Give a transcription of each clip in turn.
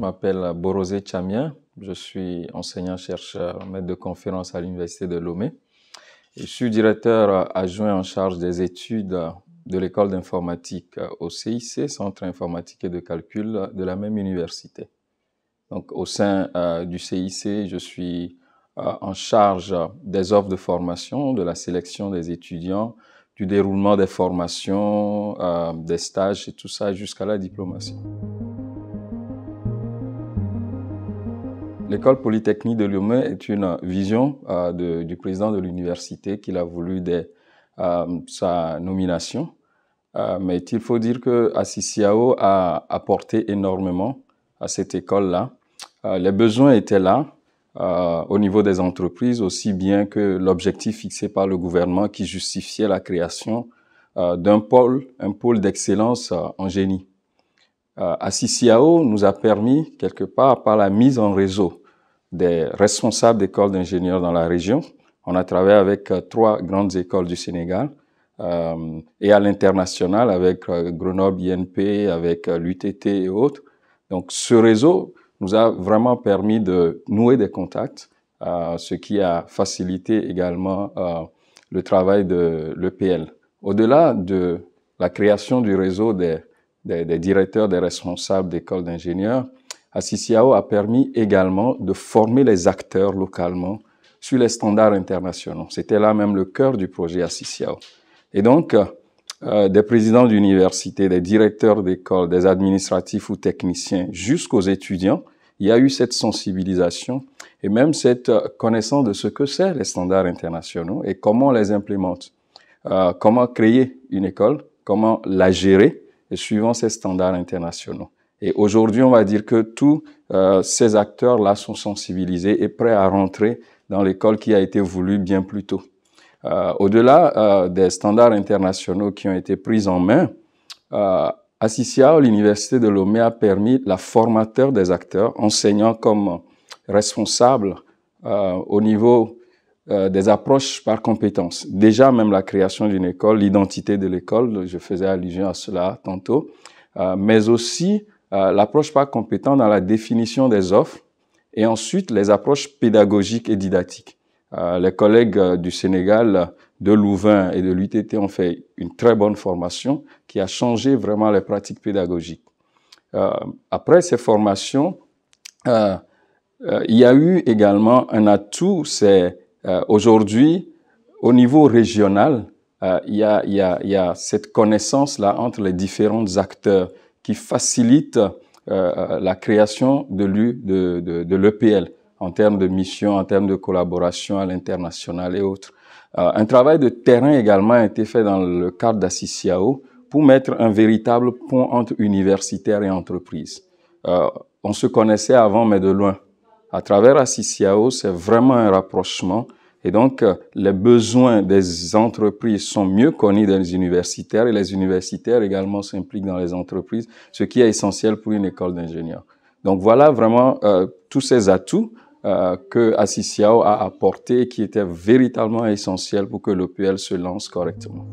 je m'appelle Borosé Chamien. Je suis enseignant-chercheur, maître de conférence à l'Université de Lomé. Je suis directeur adjoint en charge des études de l'école d'informatique au CIC, Centre informatique et de calcul de la même université. Donc, au sein euh, du CIC, je suis euh, en charge des offres de formation, de la sélection des étudiants, du déroulement des formations, euh, des stages et tout ça jusqu'à la diplomation. L'école polytechnique de Lyon est une vision euh, du président de l'université qu'il a voulu dès euh, sa nomination. Euh, mais il faut dire que Assisiao a apporté énormément à cette école-là. les besoins étaient là au niveau des entreprises, aussi bien que l'objectif fixé par le gouvernement qui justifiait la création d'un pôle, un pôle d'excellence en génie. Euh, Assisiao nous a permis, quelque part, par la mise en réseau des responsables d'écoles d'ingénieurs dans la région. On a travaillé avec euh, trois grandes écoles du Sénégal euh, et à l'international avec euh, Grenoble INP, avec euh, l'UTT et autres. Donc ce réseau nous a vraiment permis de nouer des contacts, euh, ce qui a facilité également euh, le travail de l'EPL. Au-delà de la création du réseau des, des, des directeurs, des responsables d'écoles d'ingénieurs, Assisiao a permis également de former les acteurs localement sur les standards internationaux. C'était là même le cœur du projet Assisiao. Et donc, euh, des présidents d'universités, des directeurs d'école, des administratifs ou techniciens, jusqu'aux étudiants, il y a eu cette sensibilisation et même cette euh, connaissance de ce que c'est les standards internationaux et comment on les implémente, euh, comment créer une école, comment la gérer et suivant ces standards internationaux. Et aujourd'hui, on va dire que tous euh, ces acteurs-là sont sensibilisés et prêts à rentrer dans l'école qui a été voulue bien plus tôt. Euh, au-delà euh, des standards internationaux qui ont été pris en main, euh, à l'université de Lomé a permis la formateur des acteurs, enseignant comme responsable au niveau des approches par compétences. Déjà même la création d'une école, l'identité de l'école, je faisais allusion à cela tantôt, mais aussi euh, l'approche par compétente dans la définition des offres et ensuite les approches pédagogiques et didactiques. Euh, les collègues euh, du Sénégal, de Louvain et de l'UTT ont fait une très bonne formation qui a changé vraiment les pratiques pédagogiques. après ces formations, il y a eu également un atout, c'est aujourd'hui au niveau régional, il, y a, il y a cette connaissance là entre les différents acteurs qui facilite euh, euh, la création de l'EPL de, de, en termes de mission, en termes de collaboration à l'international et autres. Euh, un travail de terrain également a été fait dans le cadre d'Assisiao pour mettre un véritable pont entre universitaires et entreprises. on se connaissait avant, mais de loin. À travers Assisiao, c'est vraiment un rapprochement et donc, euh, les besoins des entreprises sont mieux connus des universitaires et les universitaires également s'impliquent dans les entreprises, ce qui est essentiel pour une école d'ingénieurs. Donc voilà vraiment euh, tous ces atouts euh, que Assisiao a apportés et qui étaient véritablement essentiels pour que l'OPL se lance correctement.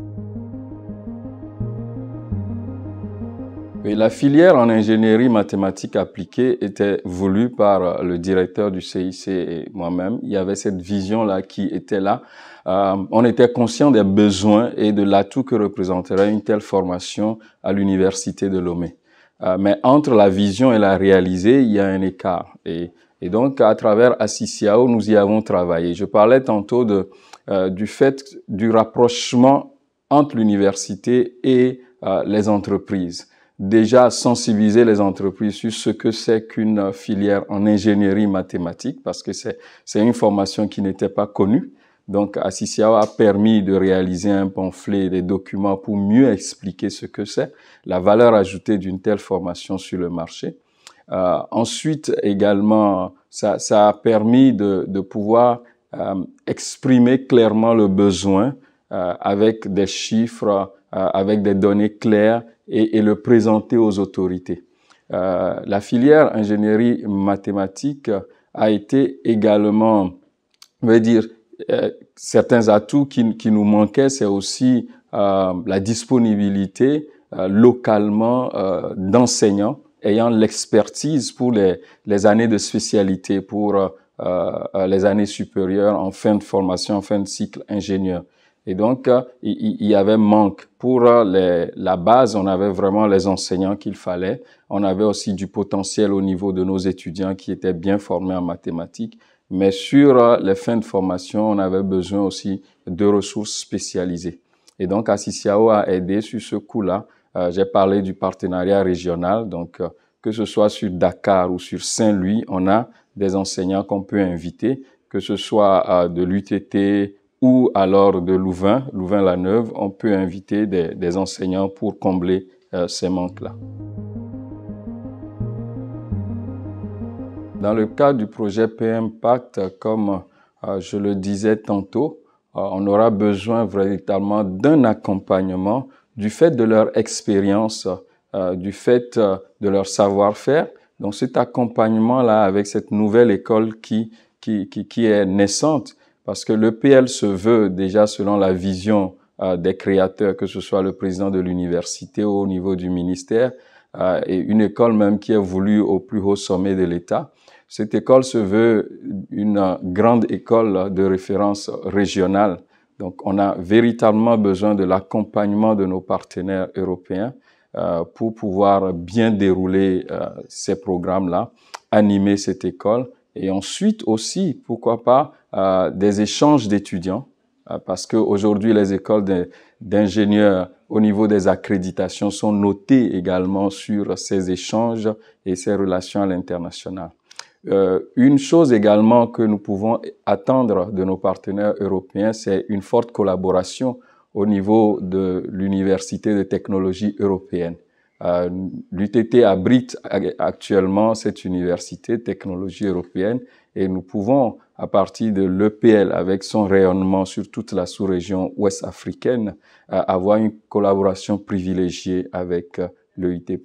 la filière en ingénierie mathématique appliquée était voulue par le directeur du CIC et moi-même. Il y avait cette vision-là qui était là. Euh, on était conscient des besoins et de l'atout que représenterait une telle formation à l'université de Lomé. Euh, mais entre la vision et la réalisée, il y a un écart. Et, et donc, à travers Assisiao, nous y avons travaillé. Je parlais tantôt de, euh, du fait du rapprochement entre l'université et euh, les entreprises déjà sensibiliser les entreprises sur ce que c'est qu'une filière en ingénierie mathématique, parce que c'est une formation qui n'était pas connue. Donc, Assisiao a permis de réaliser un pamphlet, des documents pour mieux expliquer ce que c'est, la valeur ajoutée d'une telle formation sur le marché. Euh, ensuite, également, ça, ça, a permis de, de pouvoir euh, exprimer clairement le besoin euh, avec des chiffres, euh, avec des données claires et, et, le présenter aux autorités. Euh, la filière ingénierie mathématique a été également, je veux dire, euh, certains atouts qui, qui nous manquaient, c'est aussi la disponibilité localement d'enseignants ayant l'expertise pour les, les, années de spécialité, pour euh, les années supérieures en fin de formation, en fin de cycle ingénieur. Et donc, euh, il y avait manque. Pour euh, la base, on avait vraiment les enseignants qu'il fallait. On avait aussi du potentiel au niveau de nos étudiants qui étaient bien formés en mathématiques. Mais sur euh, les fins de formation, on avait besoin aussi de ressources spécialisées. Et donc, Assisiao a aidé sur ce coup-là. J'ai parlé du partenariat régional. Donc, que ce soit sur Dakar ou sur Saint-Louis, on a des enseignants qu'on peut inviter, que ce soit de l'UTT, ou alors de Louvain, Louvain-la-Neuve, on peut inviter des, enseignants pour combler euh, ces manques-là. Dans le cadre du projet P-Impact, comme euh, je le disais tantôt, euh, on aura besoin véritablement d'un accompagnement du fait de leur expérience, du fait de leur savoir-faire. Donc cet accompagnement-là avec cette nouvelle école qui, qui, qui est naissante, parce que l'EPL se veut déjà selon la vision euh, des créateurs, que ce soit le président de l'université ou au niveau du ministère, euh, et une école même qui est voulue au plus haut sommet de l'État. Cette école se veut une grande école de référence régionale. Donc on a véritablement besoin de l'accompagnement de nos partenaires européens euh, pour pouvoir bien dérouler ces programmes-là, animer cette école et ensuite aussi, pourquoi pas, euh, des échanges d'étudiants, euh, parce qu'aujourd'hui, les écoles d'ingénieurs au niveau des accréditations sont notées également sur ces échanges et ces relations à l'international. Euh, une chose également que nous pouvons attendre de nos partenaires européens, c'est une forte collaboration au niveau de l'université de technologie européenne. Euh, L'UTT abrite actuellement cette université technologie européenne et nous pouvons, à partir de l'EPL, avec son rayonnement sur toute la sous-région ouest-africaine, euh, avoir une collaboration privilégiée avec euh, l'EIT.